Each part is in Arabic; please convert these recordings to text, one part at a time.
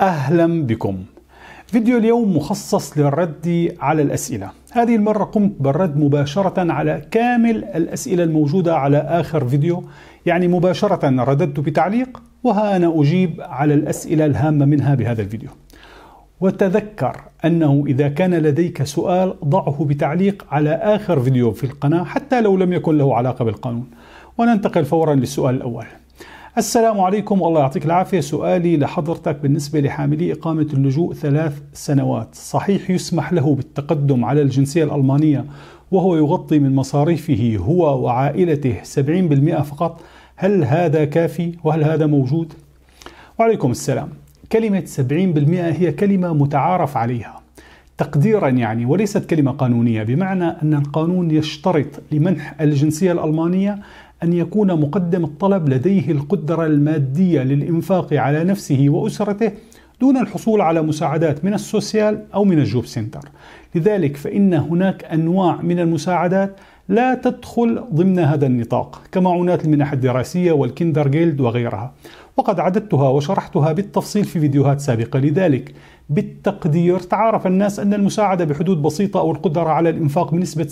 أهلا بكم فيديو اليوم مخصص للرد على الأسئلة هذه المرة قمت بالرد مباشرة على كامل الأسئلة الموجودة على آخر فيديو يعني مباشرة رددت بتعليق وها أنا أجيب على الأسئلة الهامة منها بهذا الفيديو وتذكر أنه إذا كان لديك سؤال ضعه بتعليق على آخر فيديو في القناة حتى لو لم يكن له علاقة بالقانون وننتقل فورا للسؤال الأول السلام عليكم والله يعطيك العافية سؤالي لحضرتك بالنسبة لحاملي إقامة اللجوء ثلاث سنوات صحيح يسمح له بالتقدم على الجنسية الألمانية وهو يغطي من مصاريفه هو وعائلته 70% فقط هل هذا كافي وهل هذا موجود؟ وعليكم السلام كلمة 70% هي كلمة متعارف عليها تقديرا يعني وليست كلمة قانونية بمعنى أن القانون يشترط لمنح الجنسية الألمانية أن يكون مقدم الطلب لديه القدرة المادية للإنفاق على نفسه وأسرته دون الحصول على مساعدات من السوسيال أو من الجوب سنتر لذلك فإن هناك أنواع من المساعدات لا تدخل ضمن هذا النطاق كمعونات المنح الدراسية والكندر جيلد وغيرها وقد عددتها وشرحتها بالتفصيل في فيديوهات سابقة لذلك بالتقدير تعرف الناس أن المساعدة بحدود بسيطة أو القدرة على الإنفاق بنسبة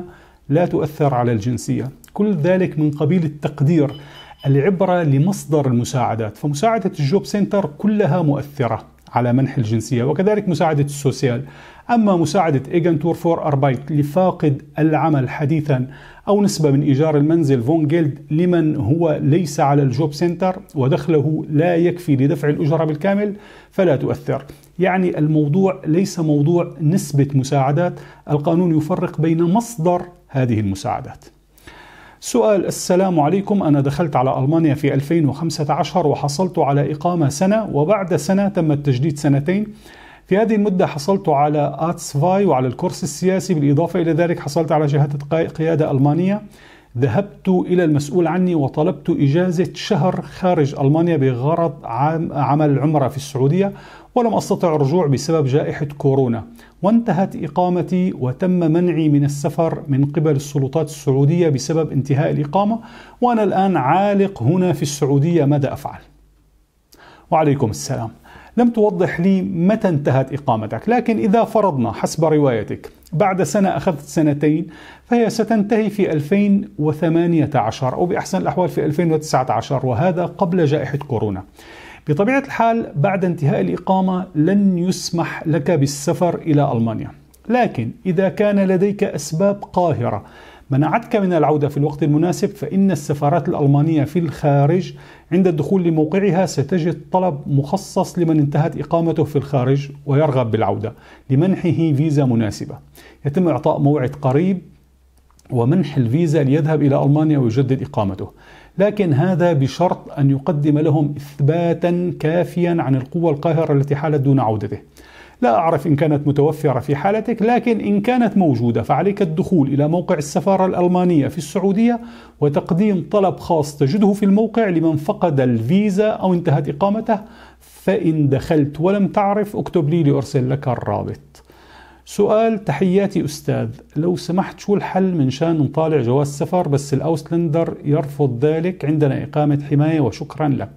70% لا تؤثر على الجنسية كل ذلك من قبيل التقدير العبرة لمصدر المساعدات فمساعدة الجوب سنتر كلها مؤثرة على منح الجنسية وكذلك مساعدة السوسيال أما مساعدة إيجنتور فور أربايت لفاقد العمل حديثا أو نسبة من إيجار المنزل فون جيلد لمن هو ليس على الجوب سنتر ودخله لا يكفي لدفع الأجرة بالكامل فلا تؤثر يعني الموضوع ليس موضوع نسبة مساعدات القانون يفرق بين مصدر هذه المساعدات. سؤال السلام عليكم أنا دخلت على ألمانيا في 2015 وحصلت على إقامة سنة وبعد سنة تم التجديد سنتين في هذه المدة حصلت على آتسفاي وعلى الكورس السياسي بالإضافة إلى ذلك حصلت على شهادة قيادة ألمانية ذهبت إلى المسؤول عني وطلبت إجازة شهر خارج ألمانيا بغرض عمل عمرة في السعودية ولم أستطع الرجوع بسبب جائحة كورونا وانتهت إقامتي وتم منعي من السفر من قبل السلطات السعودية بسبب انتهاء الإقامة وأنا الآن عالق هنا في السعودية ماذا أفعل؟ وعليكم السلام لم توضح لي متى انتهت إقامتك لكن إذا فرضنا حسب روايتك بعد سنة أخذت سنتين فهي ستنتهي في 2018 أو بأحسن الأحوال في 2019 وهذا قبل جائحة كورونا بطبيعة الحال بعد انتهاء الإقامة لن يسمح لك بالسفر إلى ألمانيا لكن إذا كان لديك أسباب قاهرة منعتك من العودة في الوقت المناسب فإن السفارات الألمانية في الخارج عند الدخول لموقعها ستجد طلب مخصص لمن انتهت إقامته في الخارج ويرغب بالعودة لمنحه فيزا مناسبة يتم إعطاء موعد قريب ومنح الفيزا ليذهب إلى ألمانيا ويجدد إقامته لكن هذا بشرط أن يقدم لهم إثباتا كافيا عن القوة القاهرة التي حالت دون عودته لا أعرف إن كانت متوفرة في حالتك لكن إن كانت موجودة فعليك الدخول إلى موقع السفارة الألمانية في السعودية وتقديم طلب خاص تجده في الموقع لمن فقد الفيزا أو انتهت إقامته فإن دخلت ولم تعرف اكتب لي لأرسل لك الرابط سؤال تحياتي أستاذ لو سمحت شو الحل من شان نطالع جواز سفر بس الأوسلندر يرفض ذلك عندنا إقامة حماية وشكرا لك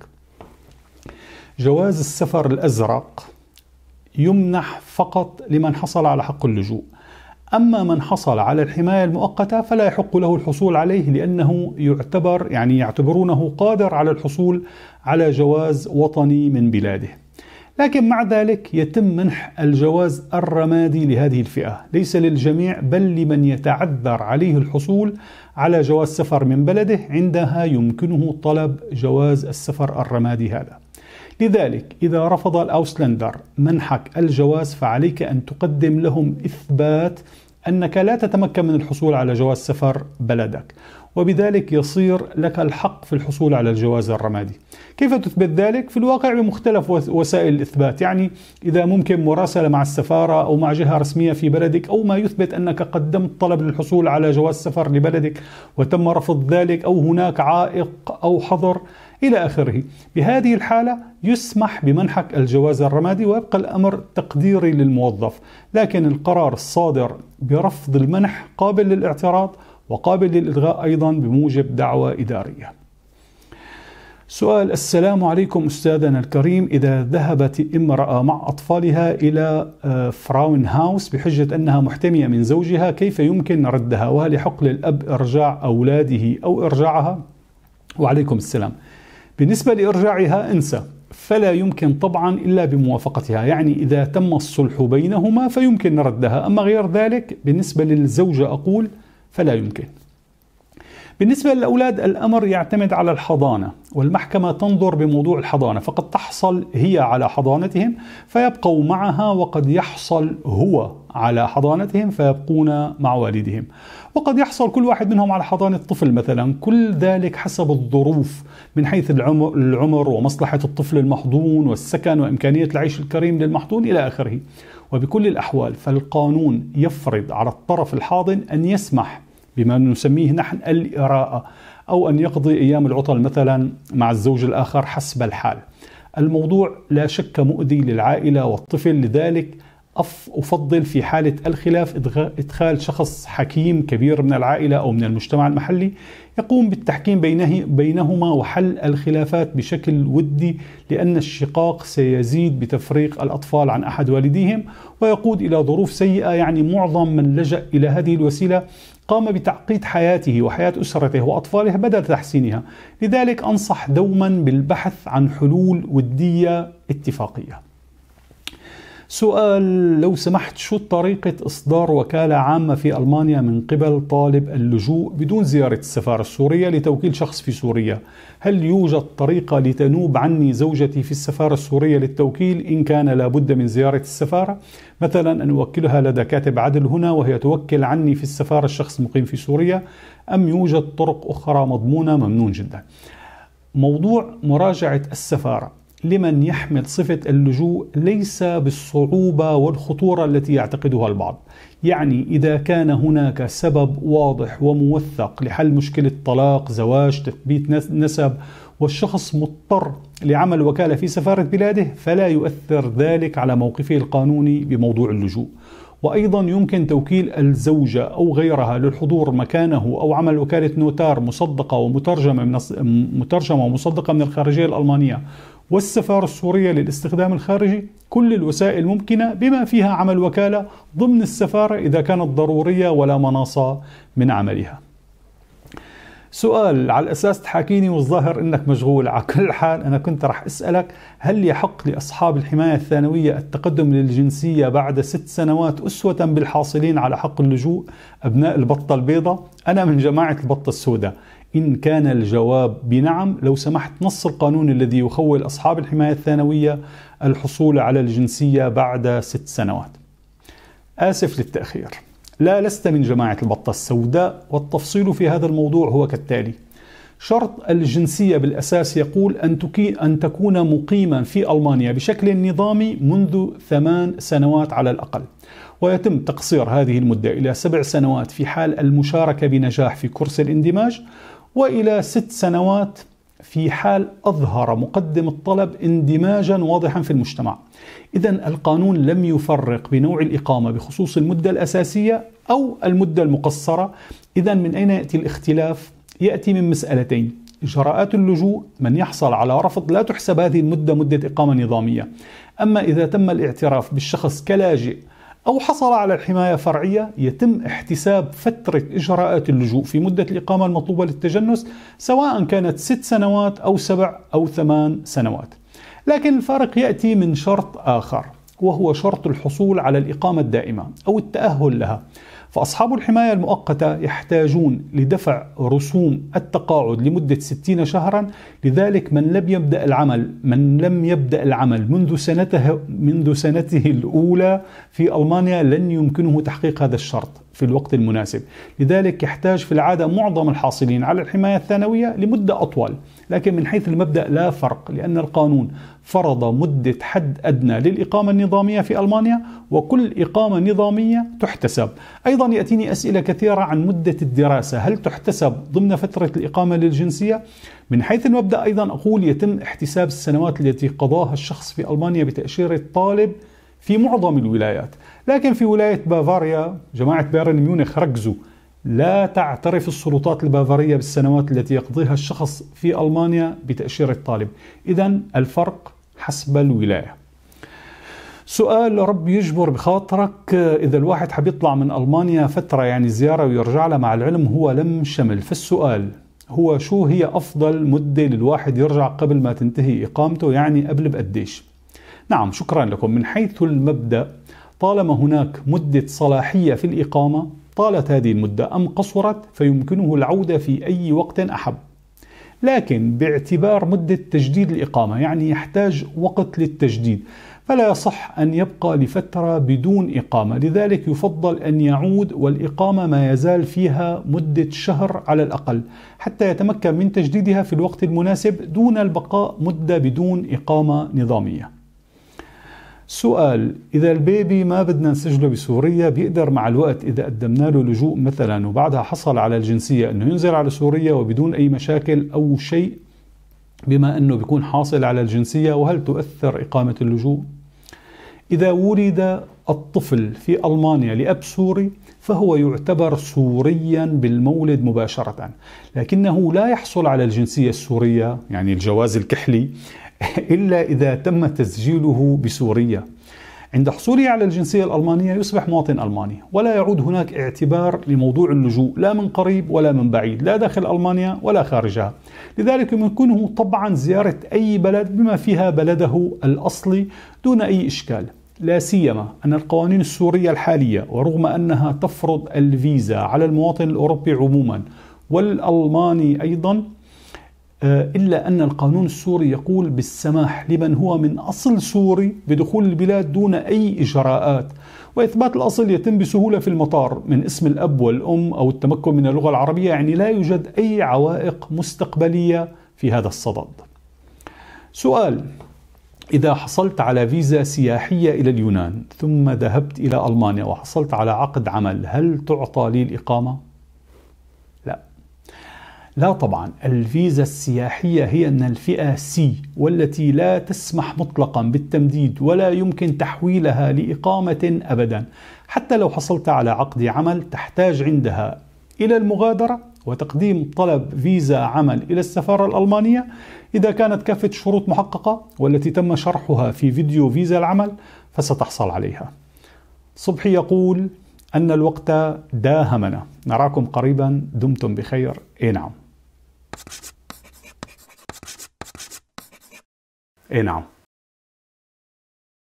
جواز السفر الأزرق يمنح فقط لمن حصل على حق اللجوء أما من حصل على الحماية المؤقتة فلا يحق له الحصول عليه لأنه يعتبر يعني يعتبرونه قادر على الحصول على جواز وطني من بلاده لكن مع ذلك يتم منح الجواز الرمادي لهذه الفئة ليس للجميع بل لمن يتعذر عليه الحصول على جواز سفر من بلده عندها يمكنه طلب جواز السفر الرمادي هذا لذلك إذا رفض الأوسلندر منحك الجواز فعليك أن تقدم لهم إثبات أنك لا تتمكن من الحصول على جواز سفر بلدك وبذلك يصير لك الحق في الحصول على الجواز الرمادي كيف تثبت ذلك؟ في الواقع بمختلف وسائل الإثبات يعني إذا ممكن مراسلة مع السفارة أو مع جهة رسمية في بلدك أو ما يثبت أنك قدمت طلب للحصول على جواز سفر لبلدك وتم رفض ذلك أو هناك عائق أو حظر إلى آخره بهذه الحالة يسمح بمنحك الجواز الرمادي ويبقى الأمر تقديري للموظف لكن القرار الصادر برفض المنح قابل للاعتراض وقابل للإلغاء أيضا بموجب دعوى إدارية سؤال السلام عليكم أستاذنا الكريم إذا ذهبت امرأة مع أطفالها إلى فراون آه، هاوس بحجة أنها محتمية من زوجها كيف يمكن ردها وهل يحق للأب إرجاع أولاده أو إرجاعها وعليكم السلام بالنسبة لإرجاعها انسى فلا يمكن طبعا إلا بموافقتها يعني إذا تم الصلح بينهما فيمكن ردها أما غير ذلك بالنسبة للزوجة أقول فلا يمكن بالنسبة للأولاد الأمر يعتمد على الحضانة والمحكمة تنظر بموضوع الحضانة فقد تحصل هي على حضانتهم فيبقوا معها وقد يحصل هو على حضانتهم فيبقون مع والدهم وقد يحصل كل واحد منهم على حضانة طفل مثلا كل ذلك حسب الظروف من حيث العمر ومصلحة الطفل المحضون والسكن وإمكانية العيش الكريم للمحضون إلى آخره وبكل الأحوال فالقانون يفرض على الطرف الحاضن أن يسمح بما نسميه نحن الإراءة أو أن يقضي أيام العطل مثلا مع الزوج الآخر حسب الحال الموضوع لا شك مؤذي للعائلة والطفل لذلك أفضل في حالة الخلاف إدخال شخص حكيم كبير من العائلة أو من المجتمع المحلي يقوم بالتحكيم بينه بينهما وحل الخلافات بشكل ودي لأن الشقاق سيزيد بتفريق الأطفال عن أحد والديهم ويقود إلى ظروف سيئة يعني معظم من لجأ إلى هذه الوسيلة قام بتعقيد حياته وحياة أسرته وأطفاله بدل تحسينها لذلك أنصح دوما بالبحث عن حلول ودية اتفاقية سؤال لو سمحت شو طريقة إصدار وكالة عامة في ألمانيا من قبل طالب اللجوء بدون زيارة السفارة السورية لتوكيل شخص في سوريا هل يوجد طريقة لتنوب عني زوجتي في السفارة السورية للتوكيل إن كان لابد من زيارة السفارة مثلا أن أوكلها لدى كاتب عدل هنا وهي توكل عني في السفارة الشخص مقيم في سوريا أم يوجد طرق أخرى مضمونة ممنون جدا موضوع مراجعة السفارة لمن يحمل صفة اللجوء ليس بالصعوبة والخطورة التي يعتقدها البعض يعني إذا كان هناك سبب واضح وموثق لحل مشكلة طلاق زواج تثبيت نسب والشخص مضطر لعمل وكالة في سفارة بلاده فلا يؤثر ذلك على موقفه القانوني بموضوع اللجوء وأيضا يمكن توكيل الزوجة أو غيرها للحضور مكانه أو عمل وكالة نوتار مصدقة ومترجمة من مترجمة ومصدقة من الخارجية الألمانية والسفارة السورية للاستخدام الخارجي كل الوسائل الممكنة بما فيها عمل وكالة ضمن السفارة إذا كانت ضرورية ولا مناص من عملها سؤال على الأساس تحاكيني والظاهر أنك مشغول على كل حال أنا كنت رح أسألك هل يحق لأصحاب الحماية الثانوية التقدم للجنسية بعد ست سنوات أسوة بالحاصلين على حق اللجوء أبناء البطة البيضاء أنا من جماعة البطة السوداء إن كان الجواب بنعم لو سمحت نص القانون الذي يخول أصحاب الحماية الثانوية الحصول على الجنسية بعد ست سنوات آسف للتأخير لا لست من جماعة البطة السوداء والتفصيل في هذا الموضوع هو كالتالي شرط الجنسية بالأساس يقول أن, تكي أن تكون مقيما في ألمانيا بشكل نظامي منذ ثمان سنوات على الأقل ويتم تقصير هذه المدة إلى سبع سنوات في حال المشاركة بنجاح في كورس الاندماج والى ست سنوات في حال اظهر مقدم الطلب اندماجا واضحا في المجتمع. اذا القانون لم يفرق بنوع الاقامه بخصوص المده الاساسيه او المده المقصره، اذا من اين ياتي الاختلاف؟ ياتي من مسالتين، إجراءات اللجوء من يحصل على رفض لا تحسب هذه المدة مدة إقامة نظامية أما إذا تم الاعتراف بالشخص كلاجئ أو حصل على الحماية فرعية يتم احتساب فترة إجراءات اللجوء في مدة الإقامة المطلوبة للتجنس سواء كانت ست سنوات أو سبع أو ثمان سنوات لكن الفارق يأتي من شرط آخر وهو شرط الحصول على الإقامة الدائمة أو التأهل لها فأصحاب الحماية المؤقتة يحتاجون لدفع رسوم التقاعد لمدة 60 شهرا لذلك من لم يبدأ العمل من لم يبدأ العمل منذ سنته منذ سنته الأولى في ألمانيا لن يمكنه تحقيق هذا الشرط في الوقت المناسب لذلك يحتاج في العادة معظم الحاصلين على الحماية الثانوية لمدة أطول لكن من حيث المبدأ لا فرق لأن القانون فرض مدة حد أدنى للإقامة النظامية في ألمانيا وكل إقامة نظامية تحتسب أيضا يأتيني أسئلة كثيرة عن مدة الدراسة هل تحتسب ضمن فترة الإقامة للجنسية؟ من حيث المبدأ أيضا أقول يتم احتساب السنوات التي قضاها الشخص في ألمانيا بتأشيرة طالب في معظم الولايات لكن في ولاية بافاريا جماعة بايرن ميونخ ركزوا لا تعترف السلطات البافارية بالسنوات التي يقضيها الشخص في ألمانيا بتأشيرة طالب إذا الفرق حسب الولاية سؤال رب يجبر بخاطرك إذا الواحد حب يطلع من ألمانيا فترة يعني زيارة ويرجع لها مع العلم هو لم شمل فالسؤال هو شو هي أفضل مدة للواحد يرجع قبل ما تنتهي إقامته يعني قبل بقديش نعم شكرا لكم من حيث المبدأ طالما هناك مدة صلاحية في الإقامة طالت هذه المدة أم قصرت فيمكنه العودة في أي وقت أحب لكن باعتبار مدة تجديد الإقامة يعني يحتاج وقت للتجديد فلا يصح أن يبقى لفترة بدون إقامة لذلك يفضل أن يعود والإقامة ما يزال فيها مدة شهر على الأقل حتى يتمكن من تجديدها في الوقت المناسب دون البقاء مدة بدون إقامة نظامية سؤال إذا البيبي ما بدنا نسجله بسوريا بيقدر مع الوقت إذا قدمنا له لجوء مثلا وبعدها حصل على الجنسية أنه ينزل على سوريا وبدون أي مشاكل أو شيء بما أنه بيكون حاصل على الجنسية وهل تؤثر إقامة اللجوء؟ إذا ولد الطفل في ألمانيا لأب سوري فهو يعتبر سوريا بالمولد مباشرة لكنه لا يحصل على الجنسية السورية يعني الجواز الكحلي إلا إذا تم تسجيله بسوريا عند حصوله على الجنسية الألمانية يصبح مواطن ألماني ولا يعود هناك اعتبار لموضوع اللجوء لا من قريب ولا من بعيد لا داخل ألمانيا ولا خارجها لذلك يمكنه طبعا زيارة أي بلد بما فيها بلده الأصلي دون أي إشكال لا سيما أن القوانين السورية الحالية ورغم أنها تفرض الفيزا على المواطن الأوروبي عموما والألماني أيضا آه، إلا أن القانون السوري يقول بالسماح لمن هو من أصل سوري بدخول البلاد دون أي إجراءات وإثبات الأصل يتم بسهولة في المطار من اسم الأب والأم أو التمكن من اللغة العربية يعني لا يوجد أي عوائق مستقبلية في هذا الصدد سؤال إذا حصلت على فيزا سياحية إلى اليونان ثم ذهبت إلى ألمانيا وحصلت على عقد عمل هل تعطى لي الإقامة؟ لا طبعا الفيزا السياحية هي من الفئة سي والتي لا تسمح مطلقا بالتمديد ولا يمكن تحويلها لإقامة أبدا حتى لو حصلت على عقد عمل تحتاج عندها إلى المغادرة وتقديم طلب فيزا عمل إلى السفارة الألمانية إذا كانت كافة شروط محققة والتي تم شرحها في فيديو فيزا العمل فستحصل عليها صبحي يقول أن الوقت داهمنا نراكم قريبا دمتم بخير إيه نعم E não.